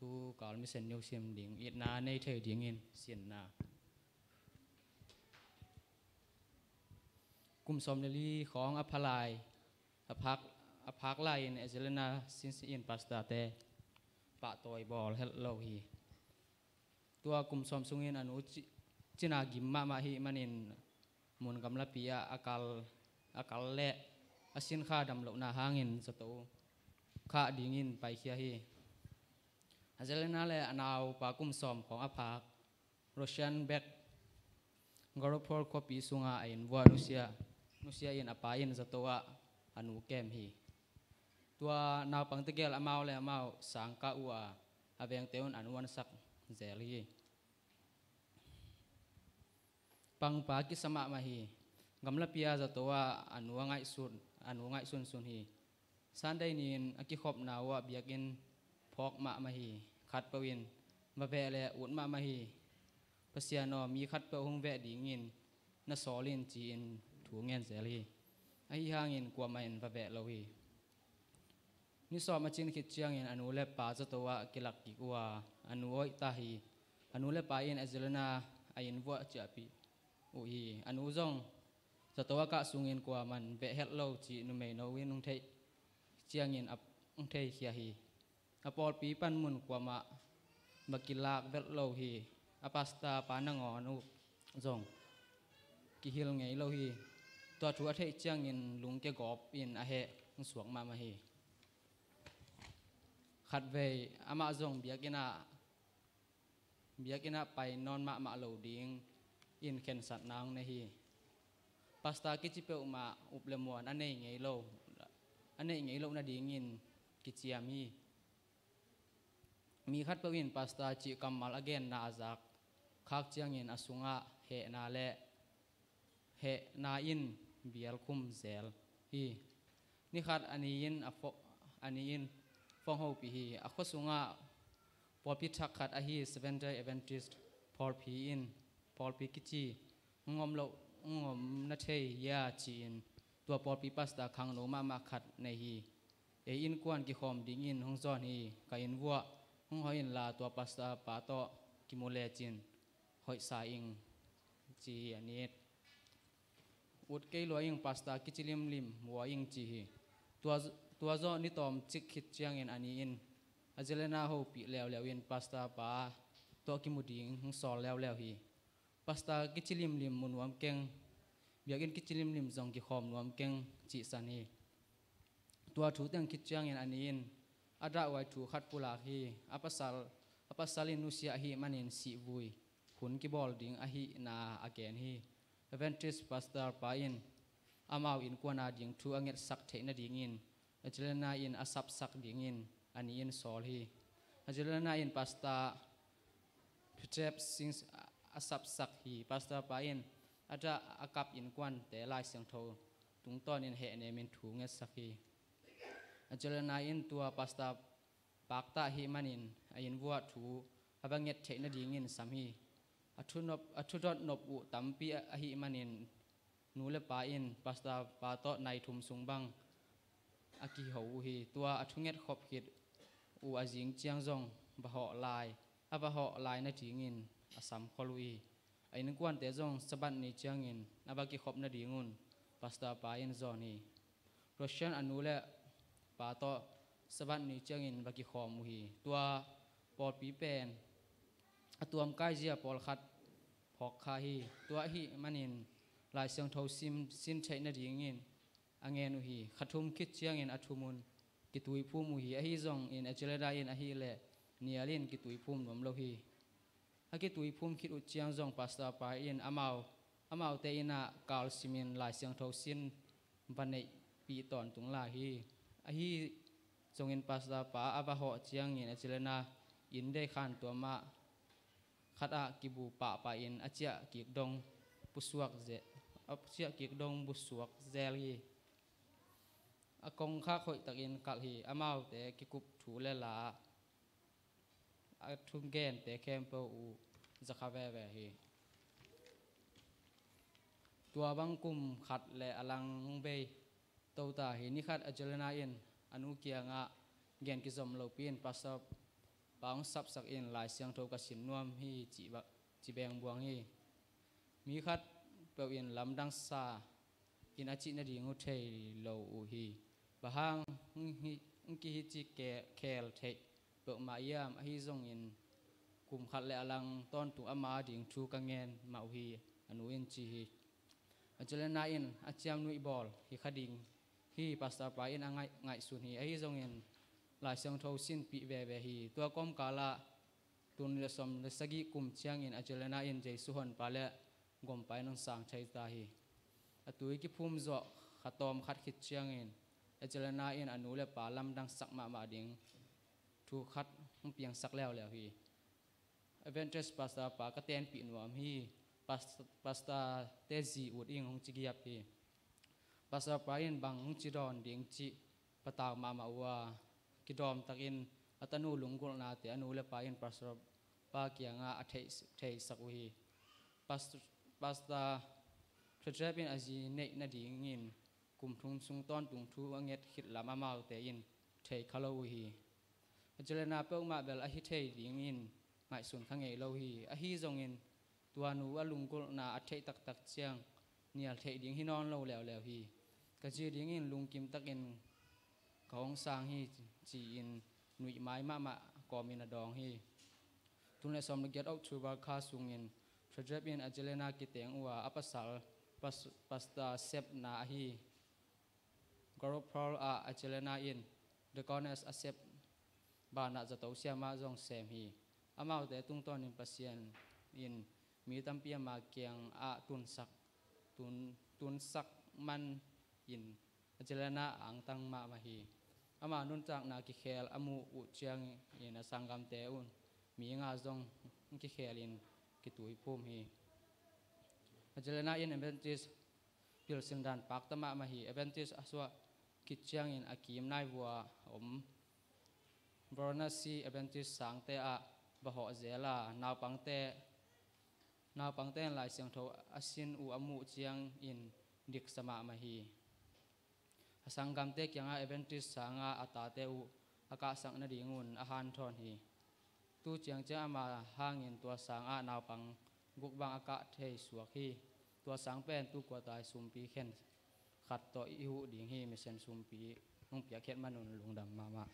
ตูกอลมิเซนยูเซียมดิงอีนาในเทดิงินเสียนนากุมสมเดลีของอภลายอภักอภักไลในเอเซลนาซินซีอินปาสตาเตปะตอยบอลเฮลโลฮีตัวกุมสมสุงินอนุจินากิมมามาฮีมันินมุนกำลับปิยาอกัลอกัลเลอสินข้าดำลุนาหางินสตูข้าดิงินไปเคียฮีอาเจลน่าเลยนาวปากุมสอมของอาภาครัสเซียนแบกกรพอลคปีสุงาอินวานุเซียนุเซียอินอปาอินสตัวอนุแกมฮีตัวนาวปังตะเกียลอมาวเลยอมาวสังกาอัวอาเวียงเตวนอนุวันสักเจลีปังปากิสมะมาฮีกำลังพิจารณาตัวอนุวังไอสุนอนุวังไอสุนสุนฮีสันได้นินอคิขบนาวะเบียกินพอกมะมหีขัดประวินมะแวแลอุดมะมหีพระเสียนอ มีขัดประหงแวดีเงินนสอลินจีนถูเงินเสรีไอ้หาเงินกว่มาเหนพระแวเราฮีนิสอมาจินคิดเชียงเงินอนุเลปาจตัวกิลักกิกวาอนุอิตาฮี อนุเลปาเอินอจลนาไอินวัวจะปีอุฮีอนุจงจตัวกะสุงเงินกว่มันแวเฮ็ดเราจีนุเมนวินนุงเทเชียงเงินอับนุงเทเฮียฮีอปอลปีปันมุนกว่ามะมากิลากเวลโลฮีอปัสตาปานงอนุจงกิฮิลไงโลฮีตัวทัวเทเจียงอินลุงเกกอบอินอาเฮงสวงมามาฮีขัดเวอามาจงเบียกินาเบียกินาไปนอนมะมะโลดิงอินเข็นสัตนางนะฮีปัสตากิจิเปอมาอุปเลมวนอันนี้ไงโลอันนี้ไงโลนาดิงินกิจิยามีมีขัดประวินปัสตาจิกรมมาลเกนนาจักคักเจียงอินอสุงะเหนาเลเหนาอินเบียลคุมเซลฮีนี่ขัดอันนี้อินอฟอันนี้อินฟองฮูปีฮีอคสุงะปอพิทักขัดอฮีเซเวนเดย์เอเวนติสต์พอลพีอินพอลพีกิจีงอมโลงอมนัทเฮียจีอินตัวพอลพีปัสตาคังโนมามาขัดในฮีเออินกวนกิคอมดิ่งอินฮงจอนฮีกาอินวัวหองหอยลาตัวปัสตาปาโตกิโมเลจินหอยสายิงจีอันนี้อุดเกลวยิงปัสตากิจิลิมลิมวัวยิงจีตัวตัวจอนี่ตอมจิกขิดเจียงอินอันนี้อินอาจเลน่าหูปีแล้วแล้วอินปัสตาปาตัวกิมุดิงหงสอลแล้วแล้วฮีปัสตากิจิลิมลิมมุนวมเก่งเบียกินกิจิลิมลิมจงกิคอมนวมเก่งจีสันฮีตัวถูตัยงคิดเจียงอินอันนี้อินอาดาไว้ถูขัดปุลาฮีอปัสสลอปัสสลินุสยาฮีมันินสีบุยขุนกิบอลดิงอหีนาอาเกนฮีเอเวนทริสปัสตาร์ปาอินอามาอินกวนาดิงทูอังเงสักเทนดิงอินอาจารย์นาอินอสับสักดิงอินอันอินโซลฮีอาจารย์นาอินปัสตาพิเช็บสิงอสับสักฮีปัสตาร์ปาอินอาจจะอากับอินกวนแต่ลายเสียงโทตรงต้อนอินเหเนมินถูเงสักฮีอจลนาอินตัวปัสตาปากตาฮิมันินอินวัวถูอาบังเงดเทนดิงินสามีอทุนบอทุดนบุตัมพีอฮิมันินนูเลปาอินปัสตาปาโตในทุมสุงบังอากิหูฮีตัวอทุเงดขบขิดอูอาจิงเจียงจงบะหอลายอาบะหอลายนาดิงินอาสามคอลุยไอ้นึกวนเตจงสบันนี้เจียงินอาบะกิขบนาดิงุนปัสตาปาอินจอนีโรชเชนอนูเลปาโตสวรรค์นี้เจาเงินบักิขอมุฮีตัวปอดปีเป็นตัวมกายเจียปอลขัดพอกคาฮีตัวฮีมันินลายเสียงเทาซิมซินใช้นาดีงินอังเงนุฮีขัดทุมคิดเจียงินอัทุมุนกิตุยพูมุฮีอฮีซองอินอเจเลดาอินอฮีเลเนียลินกิตุยพูมรวมโลฮีอากิตุยพูมคิดอุจเจียงจงปัสตาปาอินอามาวอามาวเตอินากาลซิมินลายเสียงเทาซินบันเนปีตอนตุงลาฮีอฮีจงอินปัสตาปะอบาหะเจียงอินอาจารย์นะอินได้ขันตัวมาขัดอากิบูปะปาอินอาจารย์กิบดงบุษวกเจอาจารย์กิบดงบุษวกเจลีอากงข้าคอยตักอินกัลีอามาวแตะกิกุบถูเลลาอาทุ่งแกนเต่เข้มเปอูจะคาแวแวฮีตัวบังกุมขัดและอลังเบย tota hi ni khat ajalana in anu kianga gen ki zom lopin pin bang paung sap sak in lai siang tho ka sin nuam hi chi ba chi beng buang hi mi khat pe in lam dang sa in achi na ri ngu thei lo u hi bahang hi ki hi chi ke khel thei pe ma yam hi zong in kum khat le alang ton tu ama ding thu ka ngen mau hi anu in chi hi ajalana in achiam nui bol hi khading ฮี่ปัสตาไปอินง่ายง่าสุนีไอ้ยงเงินลายเสียงทศินปีเวเวฮีตัวก้มกาละตุนเลสมเลสกิคุมเชียงเงินอาจเลนาอินใจสุหันปาเลกมไปนองสังใช้ตาฮีอตุยกิพุมอกขัดตอมขัดขิดเชียงเงินอาจเลนาอินอนุเลปาลำดังสักมามาดิงทุกขัดมังเพียงสักเล้วเล้วฮีอเวนเจอร์สปัสตาปากระเตนปีนวามฮีปัสปัสตาเตจีอุดอิงของจิกิยาปีภาษาปลายนบางจีดอนเดียงจีปตามามาว่ากิดอมตักอินอัตนูุงกุลนาเตอนูเลปายนภาษาปาเกียงาอเทาทสักวีภาษาภาษาพระเจ้เป็นอาจีเนกนาดีงินกลุ่มทุงสุงต้อนตุงทูอังเงตขิดลามาเมาเตอินเทคาลวีปุจจุบันเปิ้งมาเบลอฮิเทดีงินหมายส่วนข้างไงเราฮีอฮิจงเงินตัวนูว่าลุงกุลนาอเทตักตักเชียงเนี่ยเทดีงฮินอนเราแล้วแล้วฮี cái gì riêng in lung kim tắc in không sang hi chỉ in nuôi mái mà mà có mình là đòn hi tuần này xong được get out chuba kha sung in trajep in ajelena kiteng wa apasal pas pasta sep na hi garopal a ajelena in the corners a sep ba na zato tau sia ma jong sem hi amau te tung ton in pasien in mi tam pia ma kyang a tun sak tun tun sak man อินเจลนาอังตังมะมฮีอามานุนจากนาคิเคลอามูอุจียงเินสังกัมเตอุน มีงาจงกิเคลินกิตุยพู่มฮีอเจลนาอินเอเวนติสพิลสินดันปักตมะมฮีเอเวนติสอสวะกิจยงอินอากิมนายวัวอมบรอนัสซีเอเวนติสสังเตอะบะหอเจลานาวปังเต นาวปังเตหลายเสียงโทอาสินอูอามูจียงอินดิกสมะมฮีสังกัมเตกยังอาเอเวนติสสางาอัตาเตอุอากาสังนดีงุนอาหารทอนฮีตูเจียงเจ้ามาห้างเงินตัวสังอานาวปังกุกบังอากาเทสวกฮีตัวสังเป็นตูกวาตายซุมปีเข็นขัดต่ออิหุดิ่งฮีเมเซนซุมปีนุ่งเปียเข็นมานุนลุงดำมามา